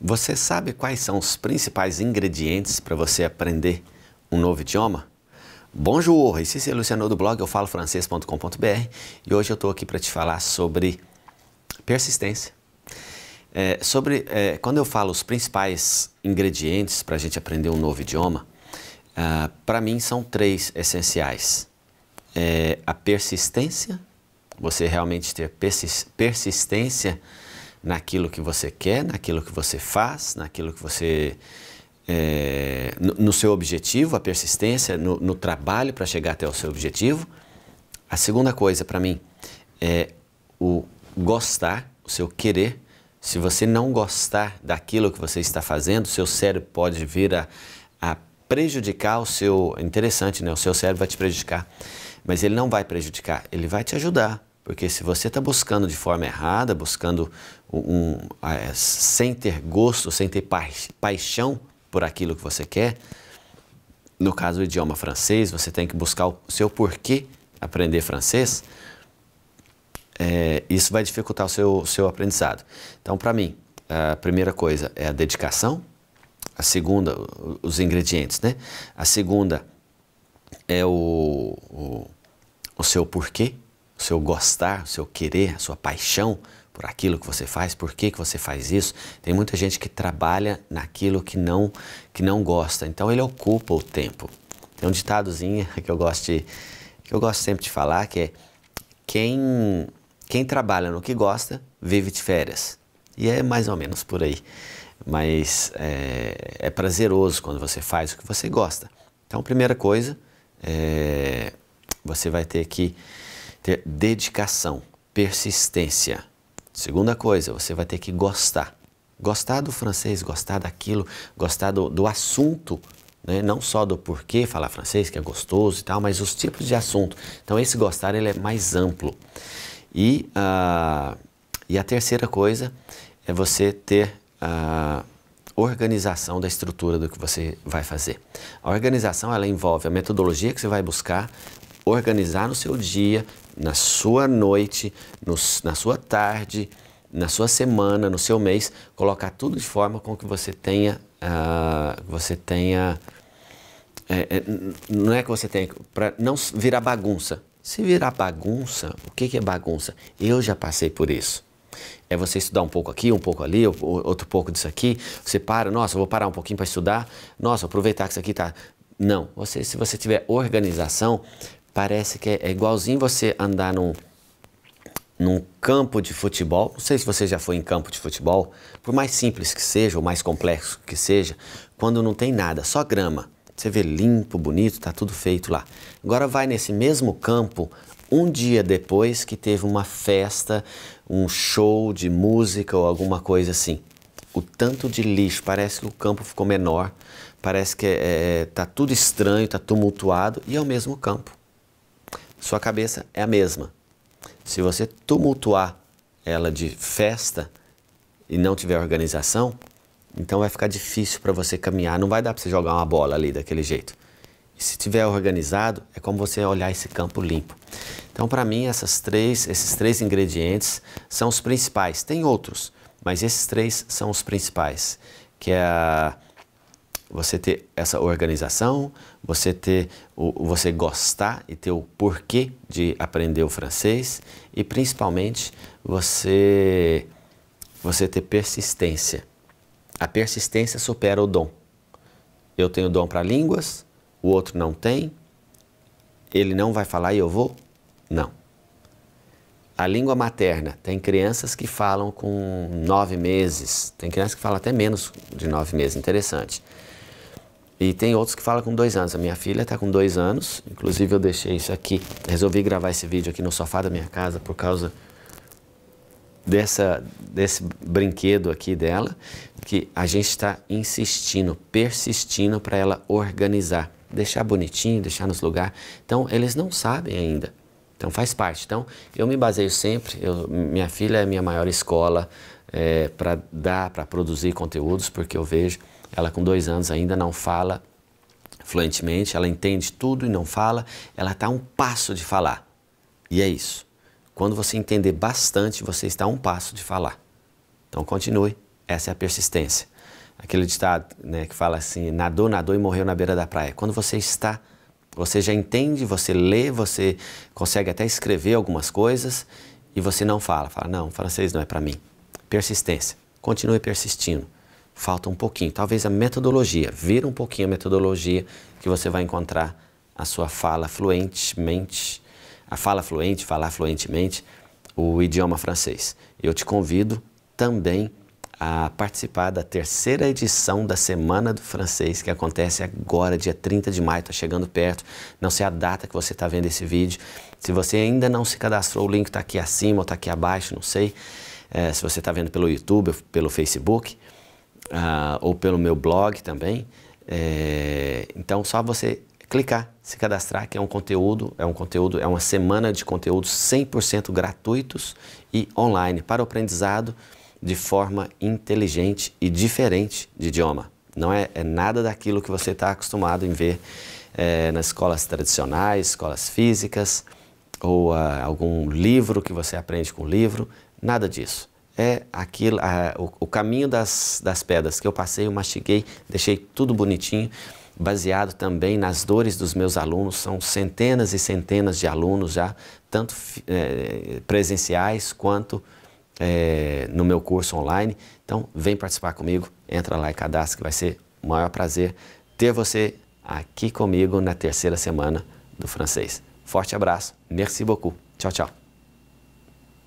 Você sabe quais são os principais ingredientes para você aprender um novo idioma? Bonjour, esse é Luciano do blog eu falo francês.com.br e hoje eu estou aqui para te falar sobre persistência. É, sobre é, quando eu falo os principais ingredientes para a gente aprender um novo idioma, ah, para mim são três essenciais: é, a persistência, você realmente ter persis persistência naquilo que você quer, naquilo que você faz, naquilo que você. É, no, no, seu objetivo, a persistência, no, no trabalho para chegar até o seu objetivo. A segunda coisa para mim é o gostar, o seu querer. Se você não gostar daquilo que você está fazendo, seu cérebro pode vir a, a prejudicar o seu. Interessante, né? O seu cérebro vai te prejudicar. Mas ele não vai prejudicar, ele vai te ajudar. Porque se você está buscando de forma errada, buscando um, um, ah, é, sem ter gosto, sem ter paixão por aquilo que você quer, no caso do idioma francês, você tem que buscar o seu porquê aprender francês, é, isso vai dificultar o seu, seu aprendizado. Então, para mim, a primeira coisa é a dedicação, a segunda, os ingredientes, né? A segunda é o, o, o seu porquê, o seu gostar, o seu querer, a sua paixão por aquilo que você faz, por que, que você faz isso. Tem muita gente que trabalha naquilo que não, que não gosta, então ele ocupa o tempo. Tem um ditadozinho que eu gosto, de, que eu gosto sempre de falar, que é quem, quem trabalha no que gosta, vive de férias. E é mais ou menos por aí. Mas é, é prazeroso quando você faz o que você gosta. Então, primeira coisa, é, você vai ter que ter dedicação, persistência. Segunda coisa, você vai ter que gostar. Gostar do francês, gostar daquilo, gostar do, do assunto, né? não só do porquê falar francês, que é gostoso e tal, mas os tipos de assunto. Então esse gostar ele é mais amplo. E, uh, e a terceira coisa é você ter a ah, organização da estrutura do que você vai fazer. A organização ela envolve a metodologia que você vai buscar, organizar no seu dia, na sua noite, no, na sua tarde, na sua semana, no seu mês, colocar tudo de forma com que você tenha, uh, você tenha, é, é, não é que você tenha, para não virar bagunça. Se virar bagunça, o que, que é bagunça? Eu já passei por isso. É você estudar um pouco aqui, um pouco ali, outro pouco disso aqui. Você para, nossa, vou parar um pouquinho para estudar. Nossa, aproveitar que isso aqui está não, você, se você tiver organização, parece que é, é igualzinho você andar num, num campo de futebol. Não sei se você já foi em campo de futebol, por mais simples que seja ou mais complexo que seja, quando não tem nada, só grama. Você vê limpo, bonito, tá tudo feito lá. Agora vai nesse mesmo campo um dia depois que teve uma festa, um show de música ou alguma coisa assim. O tanto de lixo, parece que o campo ficou menor, parece que é, é tá tudo estranho, tá tumultuado e é o mesmo campo sua cabeça é a mesma. Se você tumultuar ela de festa e não tiver organização, então vai ficar difícil para você caminhar, não vai dar para você jogar uma bola ali daquele jeito. E se tiver organizado, é como você olhar esse campo limpo. Então, para mim, essas três, esses três ingredientes são os principais. Tem outros, mas esses três são os principais, que é a você ter essa organização, você ter o, você gostar e ter o porquê de aprender o francês e principalmente você você ter persistência. A persistência supera o dom. Eu tenho dom para línguas, o outro não tem. Ele não vai falar e eu vou? Não. A língua materna. Tem crianças que falam com nove meses, tem crianças que falam até menos de nove meses. Interessante. E tem outros que falam com dois anos. A minha filha está com dois anos. Inclusive, eu deixei isso aqui. Resolvi gravar esse vídeo aqui no sofá da minha casa por causa dessa, desse brinquedo aqui dela, que a gente está insistindo, persistindo para ela organizar, deixar bonitinho, deixar nos lugar. Então, eles não sabem ainda. Então, faz parte. Então, eu me baseio sempre, eu, minha filha é a minha maior escola é, eh, para dar, para produzir conteúdos, porque eu vejo ela, com dois anos, ainda não fala fluentemente, ela entende tudo e não fala, ela está a um passo de falar. E é isso. Quando você entender bastante, você está a um passo de falar. Então continue, essa é a persistência. Aquele ditado né, que fala assim: nadou, nadou e morreu na beira da praia. Quando você está, você já entende, você lê, você consegue até escrever algumas coisas e você não fala. Fala, não, francês não é para mim. Persistência. Continue persistindo falta um pouquinho. Talvez a metodologia, vira um pouquinho a metodologia que você vai encontrar a sua fala fluentemente, a fala fluente, falar fluentemente o idioma francês. Eu te convido também a participar da terceira edição da Semana do Francês, que acontece agora, dia 30 de maio, está chegando perto. Não sei a data que você está vendo esse vídeo. Se você ainda não se cadastrou, o link está aqui acima ou está aqui abaixo, não sei. É, se você está vendo pelo YouTube, pelo Facebook, ah, ou pelo meu blog também. É, então, só você clicar, se cadastrar, que é um conteúdo, é um conteúdo, é uma semana de conteúdos 100% gratuitos e online para o aprendizado de forma inteligente e diferente de idioma. Não é, é nada daquilo que você está acostumado em ver é, nas escolas tradicionais, escolas físicas, ou uh, algum livro que você aprende com livro, nada disso é aquilo, a, o, o, caminho das, das pedras que eu passei, eu mastiguei, deixei tudo bonitinho, baseado também nas dores dos meus alunos, são centenas e centenas de alunos já, tanto é, presenciais quanto é, no meu curso online. Então, vem participar comigo, entra lá e cadastra, que vai ser o maior prazer ter você aqui comigo na terceira semana do francês. Forte abraço, merci beaucoup, tchau, tchau.